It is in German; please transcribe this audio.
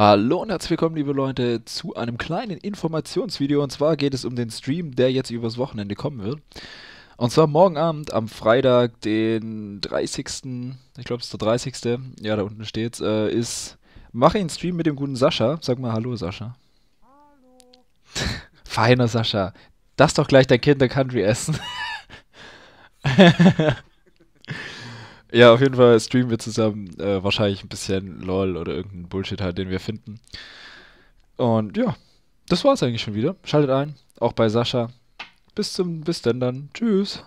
Hallo und herzlich willkommen, liebe Leute, zu einem kleinen Informationsvideo. Und zwar geht es um den Stream, der jetzt übers Wochenende kommen wird. Und zwar morgen Abend, am Freitag, den 30. Ich glaube, es ist der 30. Ja, da unten steht äh, ist Mache einen Stream mit dem guten Sascha. Sag mal Hallo, Sascha. Hallo. Feiner Sascha. Das doch gleich dein Kinder Country essen. Ja, auf jeden Fall streamen wir zusammen äh, wahrscheinlich ein bisschen LOL oder irgendeinen Bullshit halt, den wir finden. Und ja, das war's eigentlich schon wieder. Schaltet ein, auch bei Sascha. Bis zum, bis denn dann. Tschüss.